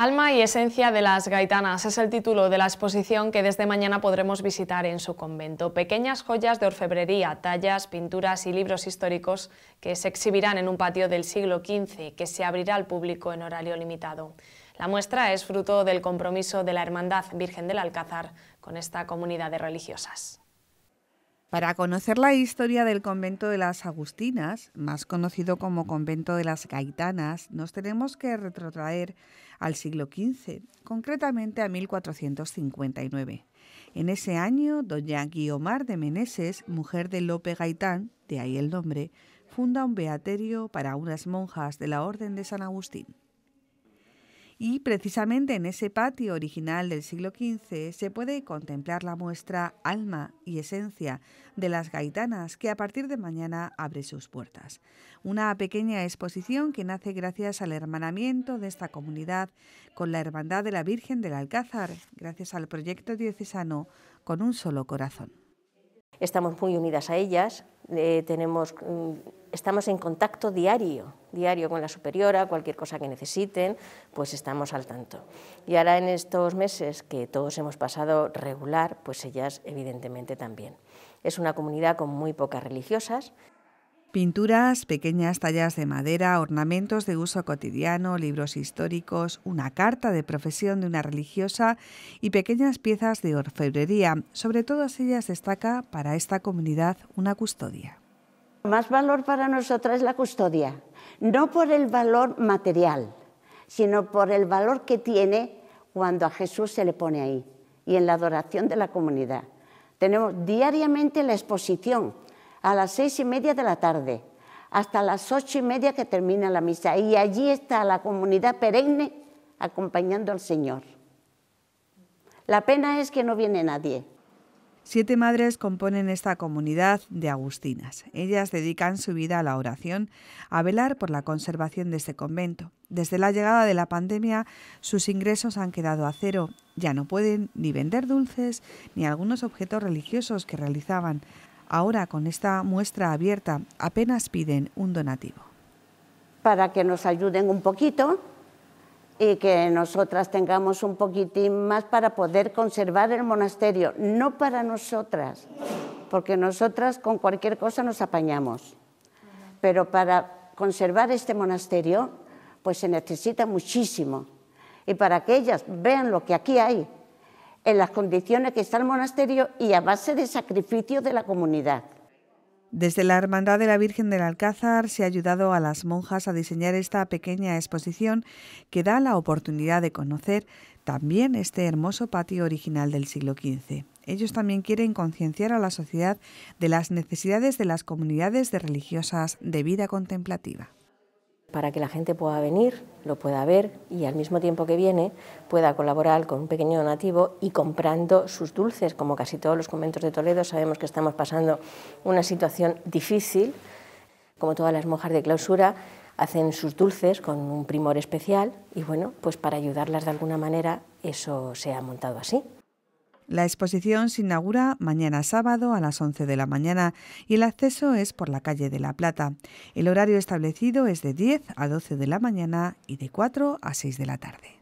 Alma y esencia de las gaitanas es el título de la exposición que desde mañana podremos visitar en su convento. Pequeñas joyas de orfebrería, tallas, pinturas y libros históricos que se exhibirán en un patio del siglo XV que se abrirá al público en horario limitado. La muestra es fruto del compromiso de la Hermandad Virgen del Alcázar con esta comunidad de religiosas. Para conocer la historia del convento de las Agustinas, más conocido como convento de las Gaitanas, nos tenemos que retrotraer al siglo XV, concretamente a 1459. En ese año, doña Guiomar de Meneses, mujer de Lope Gaitán, de ahí el nombre, funda un beaterio para unas monjas de la Orden de San Agustín. Y precisamente en ese patio original del siglo XV se puede contemplar la muestra Alma y Esencia de las Gaitanas que a partir de mañana abre sus puertas. Una pequeña exposición que nace gracias al hermanamiento de esta comunidad con la Hermandad de la Virgen del Alcázar, gracias al proyecto diocesano Con un solo corazón. Estamos muy unidas a ellas, eh, mm, estamos en contacto diario, diario con la superiora, cualquier cosa que necesiten, pues estamos al tanto. Y ahora en estos meses que todos hemos pasado regular, pues ellas evidentemente también. Es una comunidad con muy pocas religiosas. Pinturas, pequeñas tallas de madera, ornamentos de uso cotidiano, libros históricos, una carta de profesión de una religiosa y pequeñas piezas de orfebrería. Sobre todas ellas destaca para esta comunidad una custodia. Más valor para nosotras es la custodia, no por el valor material, sino por el valor que tiene cuando a Jesús se le pone ahí y en la adoración de la comunidad. Tenemos diariamente la exposición a las seis y media de la tarde, hasta las ocho y media que termina la misa. Y allí está la comunidad perenne acompañando al Señor. La pena es que no viene nadie. Siete madres componen esta comunidad de agustinas. Ellas dedican su vida a la oración, a velar por la conservación de este convento. Desde la llegada de la pandemia, sus ingresos han quedado a cero. Ya no pueden ni vender dulces ni algunos objetos religiosos que realizaban. Ahora, con esta muestra abierta, apenas piden un donativo. Para que nos ayuden un poquito y que nosotras tengamos un poquitín más para poder conservar el monasterio, no para nosotras, porque nosotras con cualquier cosa nos apañamos, pero para conservar este monasterio pues se necesita muchísimo. Y para que ellas vean lo que aquí hay, en las condiciones que está el monasterio y a base de sacrificio de la comunidad. Desde la Hermandad de la Virgen del Alcázar se ha ayudado a las monjas a diseñar esta pequeña exposición que da la oportunidad de conocer también este hermoso patio original del siglo XV. Ellos también quieren concienciar a la sociedad de las necesidades de las comunidades de religiosas de vida contemplativa para que la gente pueda venir, lo pueda ver y al mismo tiempo que viene pueda colaborar con un pequeño donativo y comprando sus dulces, como casi todos los conventos de Toledo sabemos que estamos pasando una situación difícil, como todas las monjas de clausura hacen sus dulces con un primor especial y bueno, pues para ayudarlas de alguna manera eso se ha montado así. La exposición se inaugura mañana sábado a las 11 de la mañana y el acceso es por la calle de La Plata. El horario establecido es de 10 a 12 de la mañana y de 4 a 6 de la tarde.